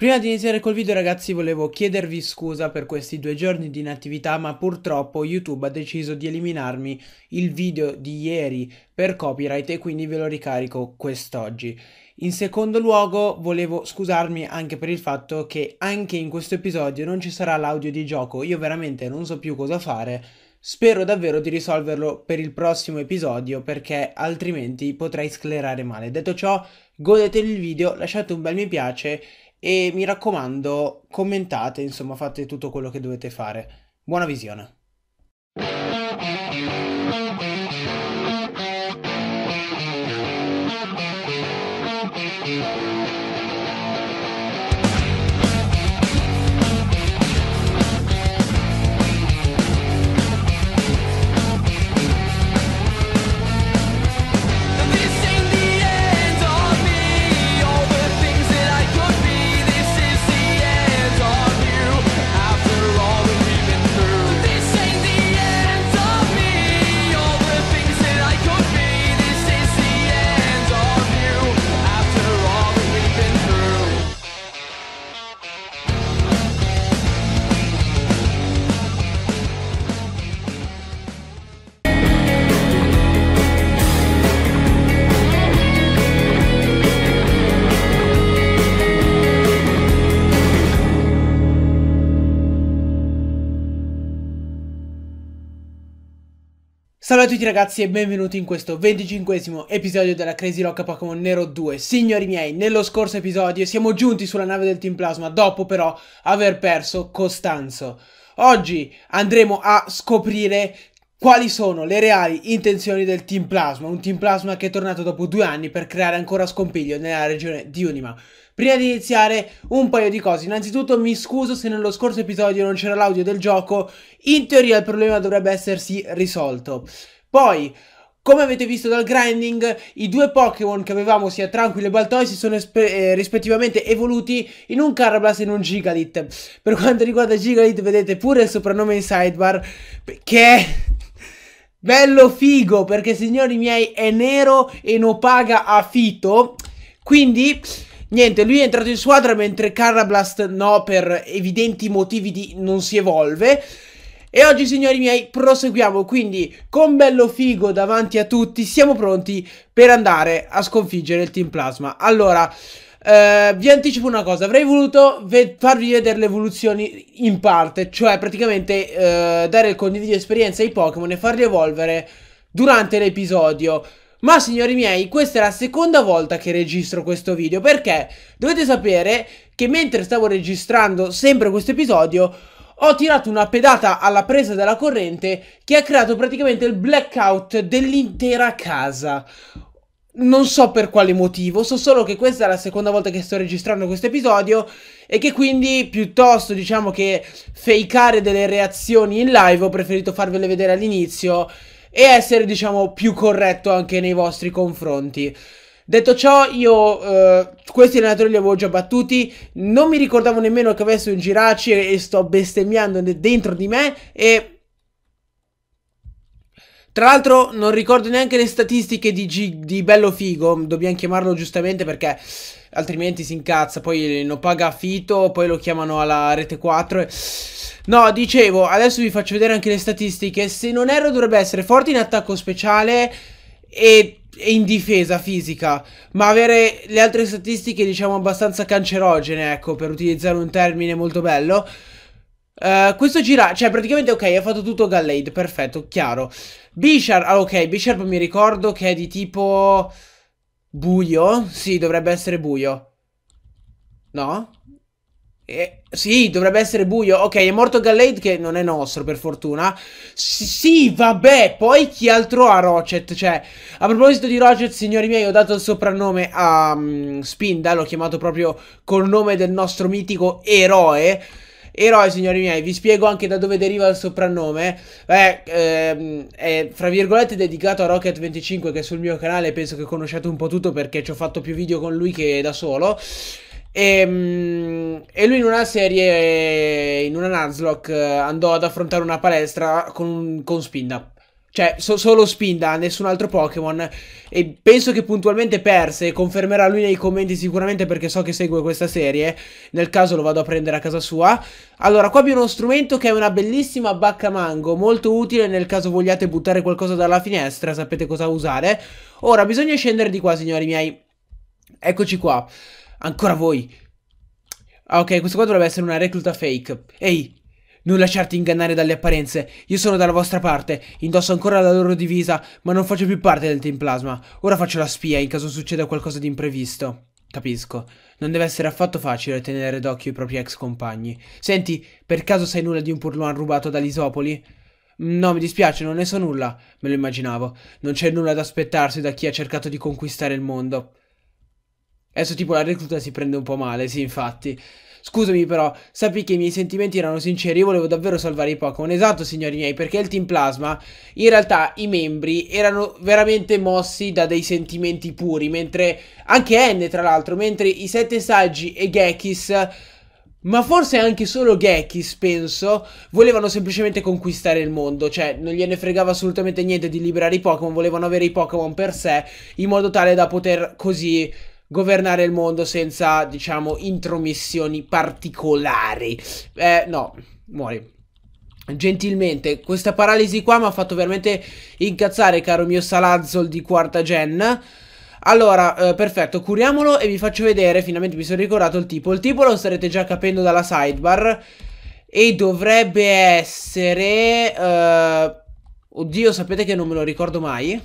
Prima di iniziare col video ragazzi volevo chiedervi scusa per questi due giorni di inattività ma purtroppo YouTube ha deciso di eliminarmi il video di ieri per copyright e quindi ve lo ricarico quest'oggi. In secondo luogo volevo scusarmi anche per il fatto che anche in questo episodio non ci sarà l'audio di gioco, io veramente non so più cosa fare. Spero davvero di risolverlo per il prossimo episodio perché altrimenti potrei sclerare male. Detto ciò, godetevi il video, lasciate un bel mi piace e mi raccomando commentate, insomma fate tutto quello che dovete fare. Buona visione. Salve a tutti ragazzi e benvenuti in questo venticinquesimo episodio della Crazy Rock Pokémon Nero 2 Signori miei, nello scorso episodio siamo giunti sulla nave del Team Plasma dopo però aver perso Costanzo Oggi andremo a scoprire quali sono le reali intenzioni del Team Plasma Un Team Plasma che è tornato dopo due anni per creare ancora scompiglio nella regione di Unima Prima di iniziare un paio di cose, innanzitutto mi scuso se nello scorso episodio non c'era l'audio del gioco, in teoria il problema dovrebbe essersi risolto. Poi, come avete visto dal grinding, i due Pokémon che avevamo, sia Tranquil e Baltoy, si sono eh, rispettivamente evoluti in un Carabas e in un Gigalit. Per quanto riguarda Gigalit, vedete pure il soprannome in sidebar, che è... Bello figo, perché signori miei è nero e non paga affitto, quindi... Niente, lui è entrato in squadra mentre Carablast no, per evidenti motivi di non si evolve. E oggi, signori miei, proseguiamo, quindi con bello figo davanti a tutti, siamo pronti per andare a sconfiggere il Team Plasma. Allora... Uh, vi anticipo una cosa, avrei voluto ve farvi vedere le evoluzioni in parte, cioè praticamente uh, dare il condivido esperienza ai Pokémon e farli evolvere durante l'episodio. Ma signori miei, questa è la seconda volta che registro questo video perché dovete sapere che mentre stavo registrando sempre questo episodio ho tirato una pedata alla presa della corrente che ha creato praticamente il blackout dell'intera casa. Non so per quale motivo, so solo che questa è la seconda volta che sto registrando questo episodio e che quindi piuttosto diciamo che fakeare delle reazioni in live ho preferito farvele vedere all'inizio e essere diciamo più corretto anche nei vostri confronti. Detto ciò, io eh, questi allenatori li avevo già battuti, non mi ricordavo nemmeno che avessi un Giraci e sto bestemmiando dentro di me e tra l'altro non ricordo neanche le statistiche di, G di Bello Figo, dobbiamo chiamarlo giustamente perché altrimenti si incazza, poi non paga affitto, poi lo chiamano alla rete 4. E... No, dicevo, adesso vi faccio vedere anche le statistiche, se non erro dovrebbe essere forte in attacco speciale e e in difesa fisica, ma avere le altre statistiche diciamo abbastanza cancerogene, ecco, per utilizzare un termine molto bello, Uh, questo gira, cioè praticamente ok, ha fatto tutto Gallade, perfetto, chiaro. Bisharp, ah, ok, Bisharp mi ricordo che è di tipo buio, sì, dovrebbe essere buio. No? Eh, sì, dovrebbe essere buio. Ok, è morto Gallade che non è nostro per fortuna. S sì, vabbè, poi chi altro ha Rocket? Cioè, a proposito di Rocket, signori miei, ho dato il soprannome a um, mm, Spinda, l'ho chiamato proprio col nome del nostro mitico eroe. Eroi, signori miei, vi spiego anche da dove deriva il soprannome. Beh, ehm, è fra virgolette dedicato a Rocket25 che è sul mio canale penso che conosciate un po' tutto perché ci ho fatto più video con lui che da solo. E, ehm, e, lui in una serie, in una Nuzlocke, andò ad affrontare una palestra con, con Spinda. Cioè, so solo Spinda, nessun altro Pokémon. E penso che puntualmente perse, confermerà lui nei commenti sicuramente perché so che segue questa serie. Nel caso lo vado a prendere a casa sua. Allora, qua abbiamo uno strumento che è una bellissima bacca mango, molto utile nel caso vogliate buttare qualcosa dalla finestra, sapete cosa usare. Ora, bisogna scendere di qua, signori miei. Eccoci qua. Ancora voi. Ah, ok, questo qua dovrebbe essere una recluta fake. Ehi, non lasciarti ingannare dalle apparenze. Io sono dalla vostra parte. Indosso ancora la loro divisa, ma non faccio più parte del Team Plasma. Ora faccio la spia in caso succeda qualcosa di imprevisto. Capisco. Non deve essere affatto facile tenere d'occhio i propri ex compagni. Senti, per caso sai nulla di un purluan rubato da Lisopoli? No, mi dispiace, non ne so nulla. Me lo immaginavo. Non c'è nulla da aspettarsi da chi ha cercato di conquistare il mondo. Adesso tipo la recluta si prende un po' male, sì, infatti. Scusami però, sappi che i miei sentimenti erano sinceri, io volevo davvero salvare i Pokémon. Esatto, signori miei, perché il Team Plasma, in realtà i membri erano veramente mossi da dei sentimenti puri, mentre anche N, tra l'altro, mentre i Sette Saggi e Gekis ma forse anche solo Gekis, penso, volevano semplicemente conquistare il mondo, cioè non gliene fregava assolutamente niente di liberare i Pokémon, volevano avere i Pokémon per sé, in modo tale da poter così governare il mondo senza, diciamo, intromissioni particolari. Eh, no, muori. Gentilmente, questa paralisi qua mi ha fatto veramente incazzare, caro mio Salazzol di quarta gen. Allora, eh, perfetto, curiamolo e vi faccio vedere, finalmente mi sono ricordato il tipo. Il tipo lo starete già capendo dalla sidebar e dovrebbe essere... Eh... Oddio, sapete che non me lo ricordo mai?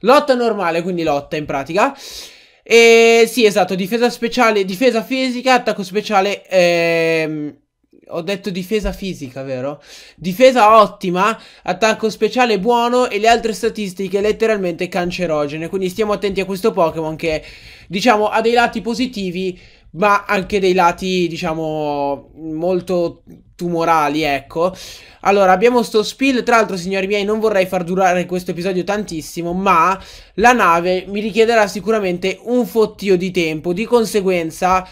Lotta normale, quindi lotta in pratica. E sì, esatto, difesa speciale, difesa fisica, attacco speciale, ehm, ho detto difesa fisica, vero? Difesa ottima, attacco speciale buono e le altre statistiche letteralmente cancerogene. Quindi stiamo attenti a questo Pokémon che, diciamo, ha dei lati positivi, ma anche dei lati, diciamo, molto tumorali, ecco. Allora, abbiamo sto spill, tra l'altro signori miei non vorrei far durare questo episodio tantissimo, ma la nave mi richiederà sicuramente un fottio di tempo, di conseguenza...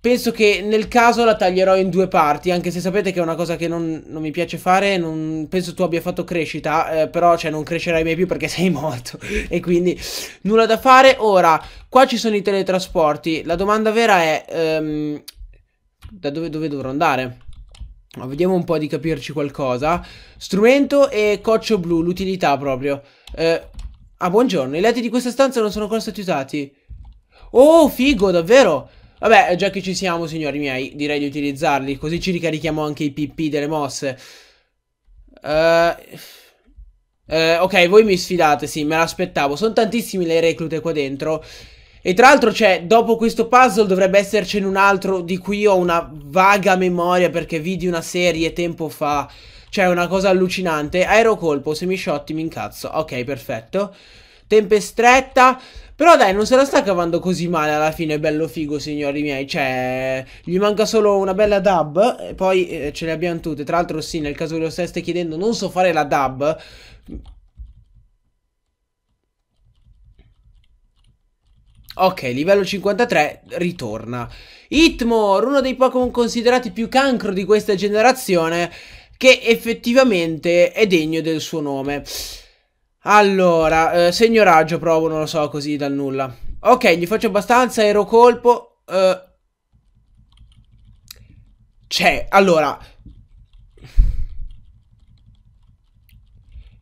Penso che nel caso la taglierò in due parti, anche se sapete che è una cosa che non, non mi piace fare, non, penso tu abbia fatto crescita, eh, però cioè non crescerai mai più perché sei morto e quindi nulla da fare. Ora, qua ci sono i teletrasporti, la domanda vera è ehm, da dove, dove dovrò andare? Vediamo un po' di capirci qualcosa. Strumento e coccio blu, l'utilità proprio. Eh, ah, buongiorno. I letti di questa stanza non sono ancora stati usati. Oh, figo, davvero? Vabbè, eh, già che ci siamo, signori miei, direi di utilizzarli. Così ci ricarichiamo anche i PP delle mosse. Eh... Eh, ok, voi mi sfidate, sì, me l'aspettavo. Sono tantissimi le reclute qua dentro. E tra l'altro, cioè, dopo questo puzzle dovrebbe essercene un altro di cui ho una vaga memoria perché vidi una serie tempo fa. Cioè, una cosa allucinante. Aerocolpo, colpo, semisciotti, mi incazzo. Ok, perfetto. Tempestretta. Però dai, non se la sta cavando così male alla fine, bello figo, signori miei. Cioè, gli manca solo una bella dub, e poi eh, ce le abbiamo tutte. Tra l'altro sì, nel caso ve lo stesse chiedendo, non so fare la dub, Ok, livello 53 ritorna. Hitmore, uno dei Pokémon considerati più cancro di questa generazione, che effettivamente è degno del suo nome. Allora, eh, raggio, provo, non lo so così dal nulla. Ok, gli faccio abbastanza, ero colpo. Eh. Cioè, allora...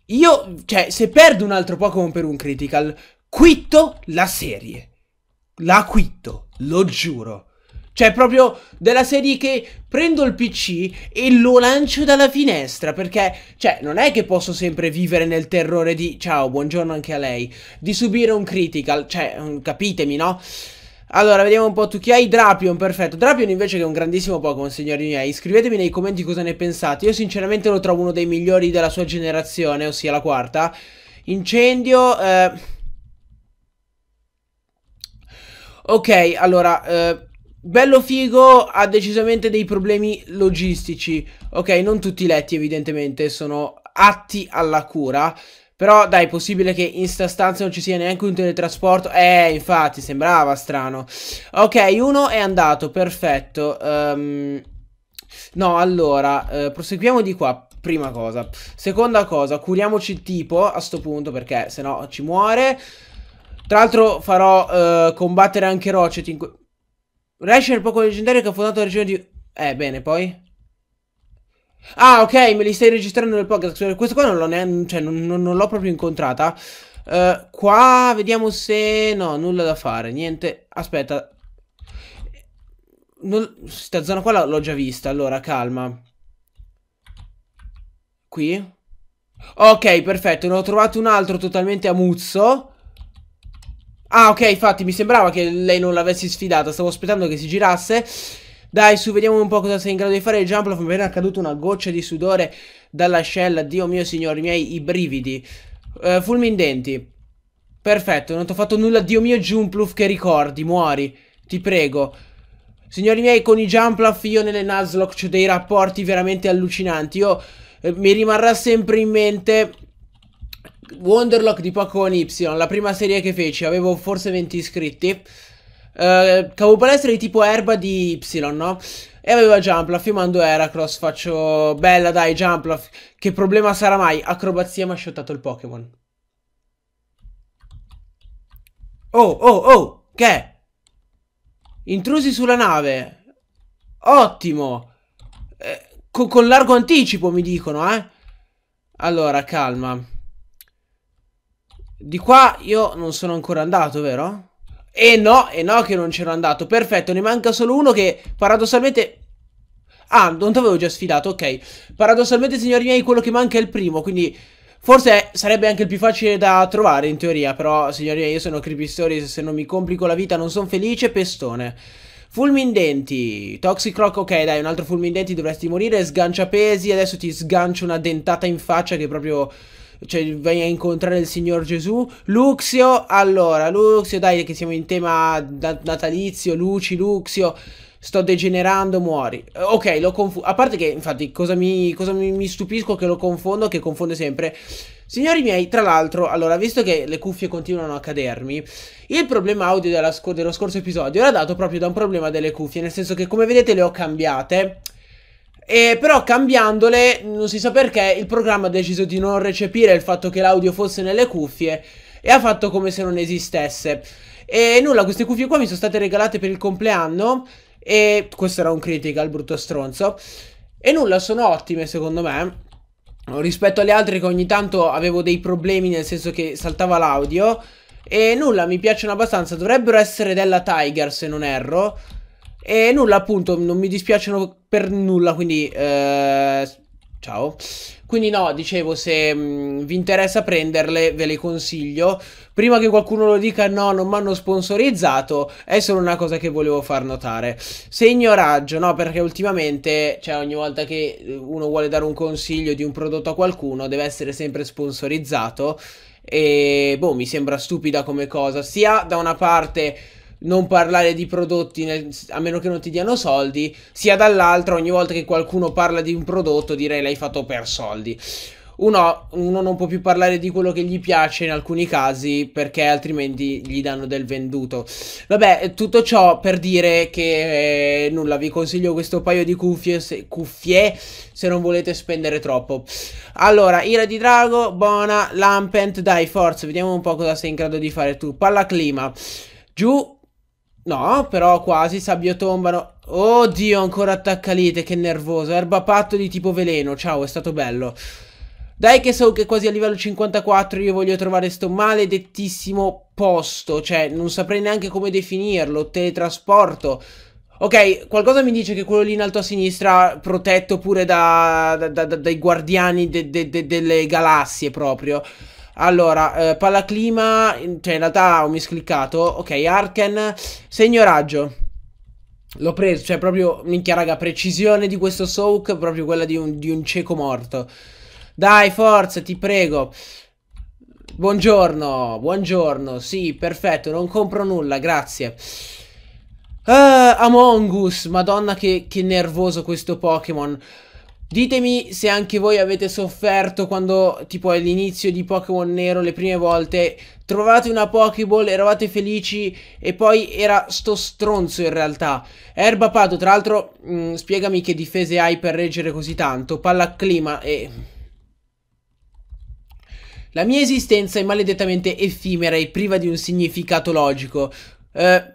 Io, cioè, se perdo un altro Pokémon per un critical, quitto la serie la quitto, lo giuro. Cioè, proprio della serie che prendo il PC e lo lancio dalla finestra. Perché, cioè, non è che posso sempre vivere nel terrore di. Ciao, buongiorno anche a lei. Di subire un critical. Cioè, capitemi, no? Allora, vediamo un po' tu chi hai Drapion, perfetto Drapion invece che è un grandissimo Pokémon, signori miei Scrivetemi nei commenti cosa ne pensate Io sinceramente lo trovo uno dei migliori della sua generazione, ossia la quarta Incendio, eh... Ok, allora, eh, bello figo ha decisamente dei problemi logistici. Ok, non tutti i letti evidentemente sono atti alla cura. Però dai, è possibile che in sta stanza non ci sia neanche un teletrasporto? Eh, infatti, sembrava strano. Ok, uno è andato, perfetto. Um, no, allora, eh, proseguiamo di qua. Prima cosa. Seconda cosa, curiamoci il tipo a sto punto perché se no ci muore. Tra l'altro farò uh, combattere anche Rocet in... Rash è il poco leggendario che ha fondato la regione di... Eh, bene, poi? Ah, ok, me li stai registrando nel podcast. Questa qua non l'ho neanche... Cioè, non, non, non l'ho proprio incontrata. Uh, qua vediamo se... No, nulla da fare, niente. Aspetta. Non... Sta zona qua l'ho già vista, allora, calma. Qui? Ok, perfetto, ne ho trovato un altro totalmente a muzzo. Ah, ok, infatti, mi sembrava che lei non l'avessi sfidata. Stavo aspettando che si girasse. Dai, su, vediamo un po' cosa sei in grado di fare. Il Jumploff mi era accaduto una goccia di sudore dall'ascella. Dio mio, signori miei, i brividi. Uh, denti Perfetto, non ti ho fatto nulla. Dio mio, Jumpluff, che ricordi. Muori. Ti prego. Signori miei, con i Jumpluff io nelle Nuzlocke ho dei rapporti veramente allucinanti. Io eh, mi rimarrà sempre in mente Wonderlock di Pokémon Y, la prima serie che feci, avevo forse 20 iscritti. Uh, eh, cavopalestra di tipo erba di Y, no? E aveva Jumpluff, io mando Heracross, faccio... Bella dai Jumpluff, che problema sarà mai? Acrobazia mi ha shottato il Pokémon. Oh, oh, oh, che? Intrusi sulla nave. Ottimo. Eh, co con largo anticipo mi dicono, eh. Allora, calma. Di qua io non sono ancora andato, vero? E no, e no che non c'ero andato. Perfetto, ne manca solo uno che paradossalmente... Ah, non ti avevo già sfidato, ok. Paradossalmente, signori miei, quello che manca è il primo, quindi... Forse sarebbe anche il più facile da trovare in teoria, però, signori miei, io sono Creepy Stories, se non mi complico la vita non sono felice, pestone. Fulmindenti, Rock, ok dai, un altro Fulmindenti dovresti morire, sgancia pesi, adesso ti sgancio una dentata in faccia che proprio cioè vai a incontrare il Signor Gesù. Luxio, allora, Luxio, dai che siamo in tema natalizio, luci, Luxio sto degenerando, muori. Eh, ok, lo confondo. A parte che, infatti, cosa, mi, cosa mi, mi, stupisco che lo confondo, che confonde sempre. Signori miei, tra l'altro, allora, visto che le cuffie continuano a cadermi, il problema audio scor dello scorso episodio era dato proprio da un problema delle cuffie, nel senso che, come vedete, le ho cambiate. E però cambiandole, non si sa perché, il programma ha deciso di non recepire il fatto che l'audio fosse nelle cuffie e ha fatto come se non esistesse. E nulla, queste cuffie qua mi sono state regalate per il compleanno e questo era un critical, brutto stronzo. E nulla, sono ottime secondo me. Rispetto alle altre che ogni tanto avevo dei problemi nel senso che saltava l'audio. E nulla, mi piacciono abbastanza. Dovrebbero essere della Tiger se non erro. E nulla, appunto, non mi dispiacciono per nulla, quindi... Eh, ciao. Quindi no, dicevo, se mh, mm, vi interessa prenderle, ve le consiglio. Prima che qualcuno lo dica, no, non mi hanno sponsorizzato, è solo una cosa che volevo far notare. Segno raggio, no, perché ultimamente, cioè ogni volta che eh, uno vuole dare un consiglio di un prodotto a qualcuno, deve essere sempre sponsorizzato. E boh, mi sembra stupida come cosa. Sia da una parte non parlare di prodotti nel, a meno che non ti diano soldi, sia dall'altra ogni volta che qualcuno parla di un prodotto direi l'hai fatto per soldi. Uno, uno non può più parlare di quello che gli piace in alcuni casi perché altrimenti gli danno del venduto. Vabbè, eh, tutto ciò per dire che eh, nulla, vi consiglio questo paio di cuffie se, cuffie se non volete spendere troppo. Allora, Ira di Drago, Bona, Lampent, dai, forza, vediamo un po' cosa sei in grado di fare tu. Palla clima. Giù, No, però quasi, sabbio tombano. Oddio, ancora attaccalite, che nervoso. Erbapatto di tipo veleno, ciao, è stato bello. Dai che so che quasi a livello 54 io voglio trovare sto maledettissimo posto, cioè non saprei neanche come definirlo, teletrasporto. Ok, qualcosa mi dice che quello lì in alto a sinistra protetto pure da, da, da, dai guardiani de, de, de, delle galassie proprio. Allora, eh, palaclima, cioè in realtà ho miscliccato. Ok, Arken, segno raggio, L'ho preso, cioè proprio, minchia raga, precisione di questo soak, proprio quella di un, di un cieco morto. Dai, forza, ti prego. Buongiorno, buongiorno, sì, perfetto, non compro nulla, grazie. Uh, Among Us, madonna che, che nervoso questo Pokémon. Ditemi se anche voi avete sofferto quando, tipo all'inizio di Pokémon Nero, le prime volte, Trovate una Pokéball, eravate felici e poi era sto stronzo in realtà. Erba Pato, tra l'altro, mm, spiegami che difese hai per reggere così tanto. Palla clima e... La mia esistenza è maledettamente effimera e priva di un significato logico. Eh...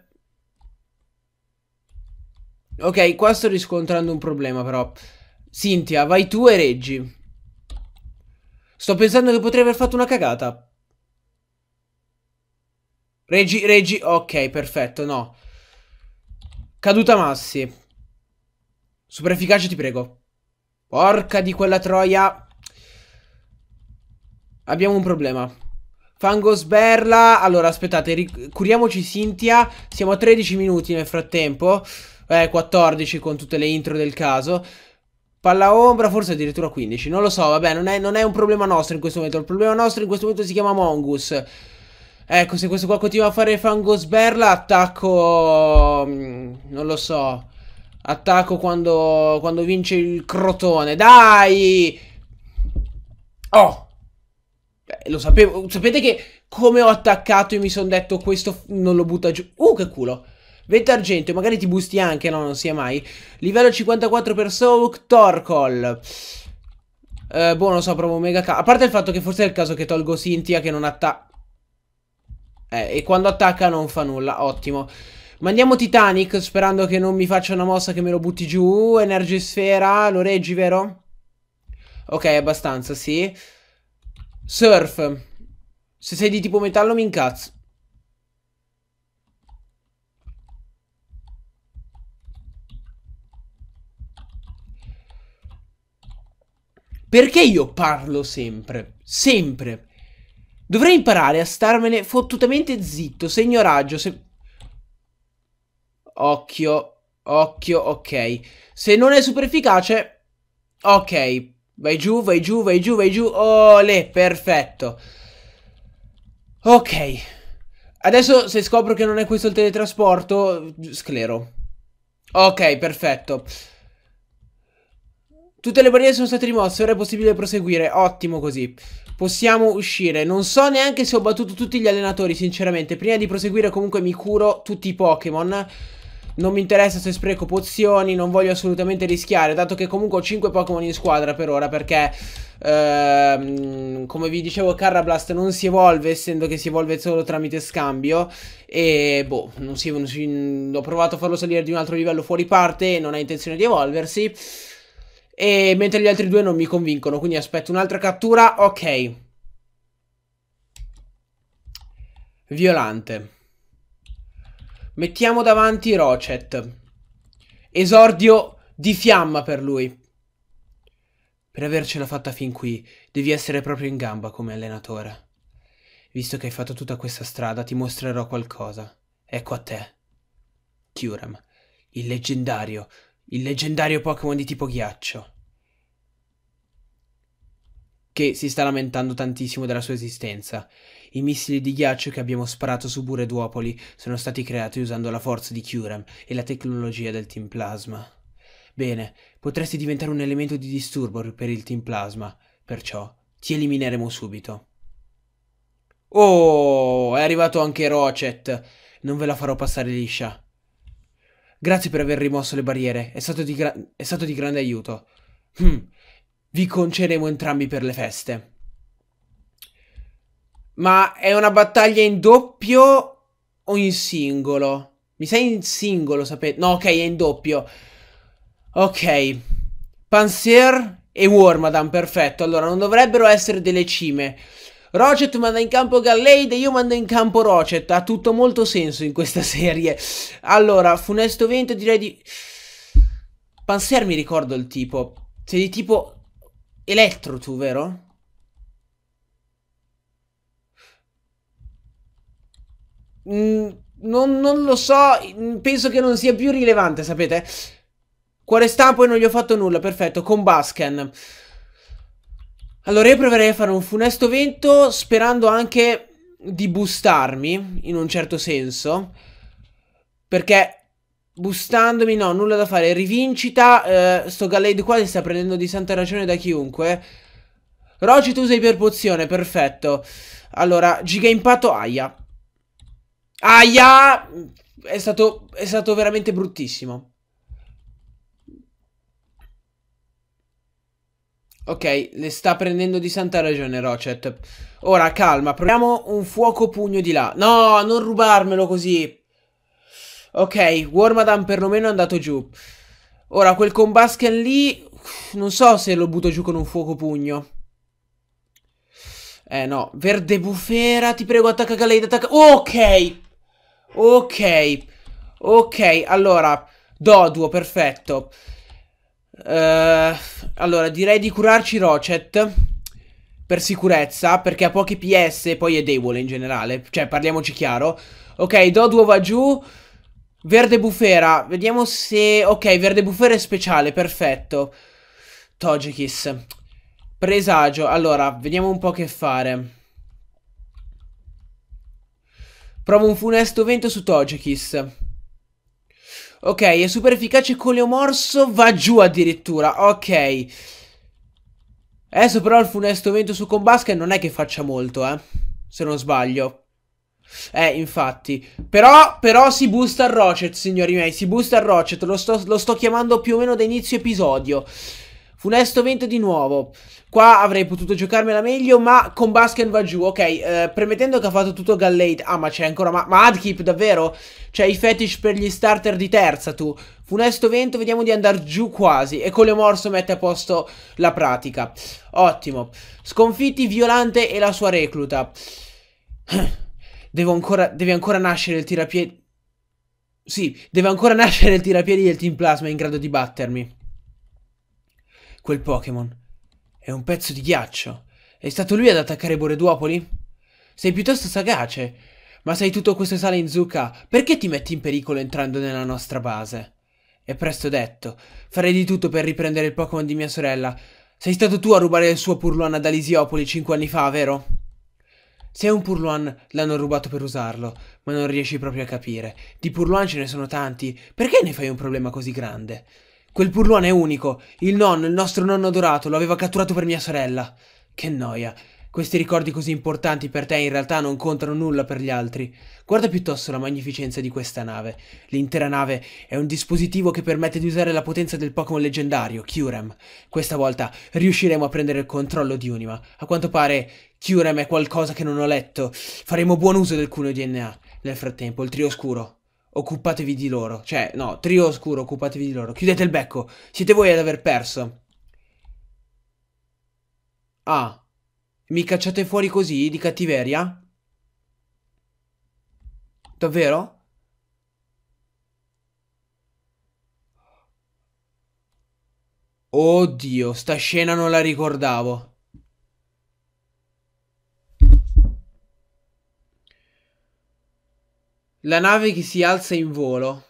Ok, qua sto riscontrando un problema però. Cintia, vai tu e reggi. Sto pensando che potrei aver fatto una cagata. Reggi, reggi, ok, perfetto, no. Caduta massi. Super efficace, ti prego. Porca di quella troia. Abbiamo un problema. Fango sberla. Allora, aspettate, curiamoci Cintia. Siamo a 13 minuti nel frattempo. Eh, 14 con tutte le intro del caso. Palla ombra, forse addirittura 15. Non lo so, vabbè, non è, non è un problema nostro in questo momento. Il problema nostro in questo momento si chiama Mongus. Ecco, se questo qua continua a fare fango sberla, attacco... Mm, non lo so. Attacco quando, quando vince il crotone. Dai! Oh! Beh, lo sapevo. Sapete che come ho attaccato e mi sono detto questo non lo butta giù. Uh, che culo. 20 argento, magari ti busti anche, no, non sia mai. Livello 54 per Soak, Torcol. Eh, boh, non so, provo mega A parte il fatto che forse è il caso che tolgo Cynthia che non attacca. Eh, e quando attacca non fa nulla, ottimo. Mandiamo Titanic sperando che non mi faccia una mossa che me lo butti giù. Energisfera, lo reggi, vero? Ok, abbastanza, sì. Surf. Se sei di tipo metallo mi incazzo. Perché io parlo sempre? Sempre. Dovrei imparare a starmene fottutamente zitto, segno raggio, se... Occhio, occhio, ok. Se non è super efficace... Ok, vai giù, vai giù, vai giù, vai giù. Ole, perfetto. Ok. Adesso se scopro che non è questo il teletrasporto, sclero. Ok, perfetto. Tutte le barriere sono state rimosse, ora è possibile proseguire. Ottimo così. Possiamo uscire. Non so neanche se ho battuto tutti gli allenatori, sinceramente. Prima di proseguire comunque mi curo tutti i Pokémon. Non mi interessa se spreco pozioni, non voglio assolutamente rischiare, dato che comunque ho 5 Pokémon in squadra per ora, perché... Ehm, come vi dicevo Carrablast non si evolve essendo che si evolve solo tramite scambio e boh non si, non si, ho provato a farlo salire di un altro livello fuori parte e non ha intenzione di evolversi e mentre gli altri due non mi convincono, quindi aspetto un'altra cattura. Ok. Violante. Mettiamo davanti Rocet. Esordio di fiamma per lui. Per avercela fatta fin qui, devi essere proprio in gamba come allenatore. Visto che hai fatto tutta questa strada, ti mostrerò qualcosa. Ecco a te. Kyurem, il leggendario il leggendario Pokémon di tipo ghiaccio, che si sta lamentando tantissimo della sua esistenza. I missili di ghiaccio che abbiamo sparato su Bure Duopoli sono stati creati usando la forza di Kyurem e la tecnologia del Team Plasma. Bene, potresti diventare un elemento di disturbo per il Team Plasma, perciò ti elimineremo subito. Oh, è arrivato anche Rocet! Non ve la farò passare liscia. Grazie per aver rimosso le barriere, è stato di, gra- è stato di grande aiuto. Hm. Vi concederemo entrambi per le feste. Ma è una battaglia in doppio o in singolo? Mi sa in singolo, sapete? No, ok, è in doppio. Ok. Panzer e Wormadam, perfetto. Allora, non dovrebbero essere delle cime. Rocet manda in campo Gallade e io mando in campo Rocet. Ha tutto molto senso in questa serie. Allora, Funesto Vento direi di... Panser mi ricordo il tipo. Sei di tipo... Elettro tu, vero? Mm, non, non lo so, mm, penso che non sia più rilevante, sapete? Cuore stampo e non gli ho fatto nulla, perfetto, con Basken. Allora io proverei a fare un funesto vento sperando anche di boostarmi in un certo senso. Perché boostandomi no, nulla da fare. Rivincita, eh, sto Gallade qua si sta prendendo di santa ragione da chiunque. Roci tu sei per pozione, perfetto. Allora, giga impatto, aia. Aia! È stato, è stato veramente bruttissimo. Ok, le sta prendendo di santa ragione Rocet. Ora, calma, proviamo un fuoco pugno di là. No, non rubarmelo così. Ok, Wormadam perlomeno è andato giù. Ora, quel combasken lì... Non so se lo butto giù con un fuoco pugno. Eh, no. Verde bufera, ti prego, attacca Galeid, attacca... Ok! Ok. Ok, allora... Doduo, perfetto. Uh, allora, direi di curarci Rocet per sicurezza, perché ha pochi PS e poi è debole in generale. Cioè, parliamoci chiaro. Ok, Doduo va giù. Verde bufera, vediamo se... Ok, verde bufera è speciale, perfetto. Togekiss. Presagio, allora, vediamo un po' che fare. Provo un funesto vento su Togekiss. Ok, è super efficace con Morso, va giù addirittura, ok. Adesso però il funesto vento su Combasket non è che faccia molto, eh. Se non sbaglio. Eh, infatti. Però, però si boosta il Rocket, signori miei, si boosta il Rocket. Lo sto, lo sto chiamando più o meno da inizio episodio. Funesto vento di nuovo. Qua avrei potuto giocarmela meglio, ma con Basken va giù. Ok, eh, premettendo che ha fatto tutto Gallade. Ah, ma c'è ancora... Ma, ma Adkeep, davvero? C'è i fetish per gli starter di terza, tu. Funesto vento, vediamo di andare giù quasi. E con le morso mette a posto la pratica. Ottimo. Sconfitti Violante e la sua recluta. Devo ancora... Deve ancora nascere il tirapiedi... Sì, deve ancora nascere il tirapiedi del Team Plasma in grado di battermi quel Pokémon. È un pezzo di ghiaccio. È stato lui ad attaccare Boreduopoli? Sei piuttosto sagace. Ma sei tutto questo sale in zucca, perché ti metti in pericolo entrando nella nostra base? È presto detto. Farei di tutto per riprendere il Pokémon di mia sorella. Sei stato tu a rubare il suo Purluan ad Alisiopoli cinque anni fa, vero? Se è un Purluan, l'hanno rubato per usarlo, ma non riesci proprio a capire. Di Purluan ce ne sono tanti, perché ne fai un problema così grande? Quel burlone è unico. Il nonno, il nostro nonno adorato, lo aveva catturato per mia sorella. Che noia. Questi ricordi così importanti per te in realtà non contano nulla per gli altri. Guarda piuttosto la magnificenza di questa nave. L'intera nave è un dispositivo che permette di usare la potenza del Pokémon leggendario, Kyurem. Questa volta riusciremo a prendere il controllo di Unima. A quanto pare, Kyurem è qualcosa che non ho letto. Faremo buon uso del cuneo DNA. Nel frattempo, il trio oscuro occupatevi di loro. Cioè, no, trio oscuro, occupatevi di loro. Chiudete il becco. Siete voi ad aver perso. Ah, mi cacciate fuori così, di cattiveria? Davvero? Oddio, sta scena non la ricordavo. la nave che si alza in volo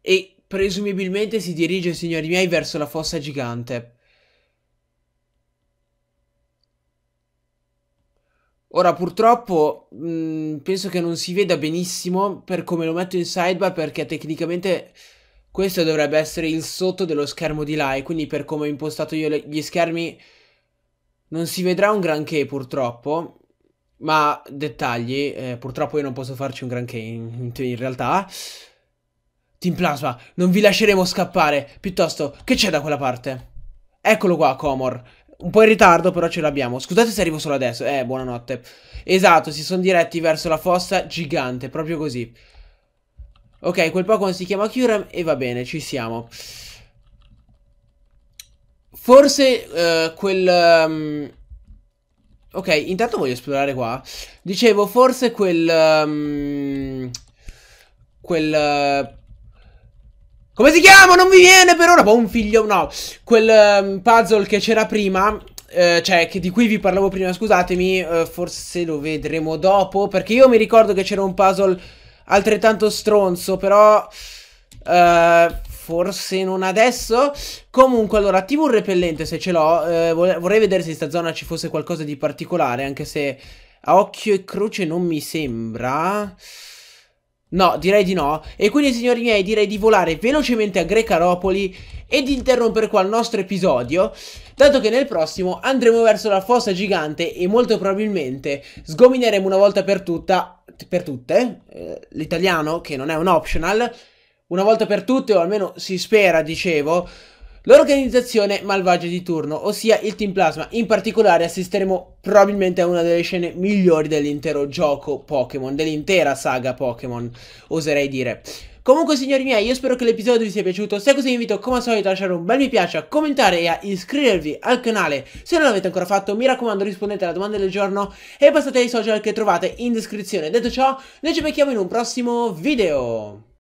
e presumibilmente si dirige, signori miei, verso la fossa gigante. Ora purtroppo mh, mm, penso che non si veda benissimo per come lo metto in sidebar perché tecnicamente questo dovrebbe essere il sotto dello schermo di là e quindi per come ho impostato io gli schermi non si vedrà un granché purtroppo ma dettagli, eh, purtroppo io non posso farci un granché in, in, realtà. Team Plasma, non vi lasceremo scappare. Piuttosto, che c'è da quella parte? Eccolo qua, Comor. Un po' in ritardo, però ce l'abbiamo. Scusate se arrivo solo adesso. Eh, buonanotte. Esatto, si sono diretti verso la fossa gigante, proprio così. Ok, quel Pokémon si chiama Kyurem e va bene, ci siamo. Forse eh, quel... Um Ok, intanto voglio esplorare qua. Dicevo, forse quel... Um, quel... Eh, come si chiama? Non mi viene per ora. Boh, un figlio... No, quel um, puzzle che c'era prima... Eh, cioè, di cui vi parlavo prima, scusatemi, eh, forse lo vedremo dopo, perché io mi ricordo che c'era un puzzle altrettanto stronzo, però... Eh, forse non adesso. Comunque, allora, attivo un repellente se ce l'ho. Eh, vorrei vedere se in sta zona ci fosse qualcosa di particolare, anche se a occhio e croce non mi sembra... No, direi di no. E quindi, signori miei, direi di volare velocemente a Grecaropoli e di interrompere qua il nostro episodio, dato che nel prossimo andremo verso la fossa gigante e molto probabilmente sgomineremo una volta per tutta per tutte eh, l'italiano, che non è un optional, una volta per tutte, o almeno si spera, dicevo, l'organizzazione malvagia di turno, ossia il Team Plasma. In particolare assisteremo probabilmente a una delle scene migliori dell'intero gioco Pokémon, dell'intera saga Pokémon, oserei dire. Comunque signori miei, io spero che l'episodio vi sia piaciuto, se è così vi invito come al solito a lasciare un bel mi piace, a commentare e a iscrivervi al canale se non l'avete ancora fatto, mi raccomando rispondete alla domanda del giorno e passate ai social che trovate in descrizione. Detto ciò, noi ci becchiamo in un prossimo video!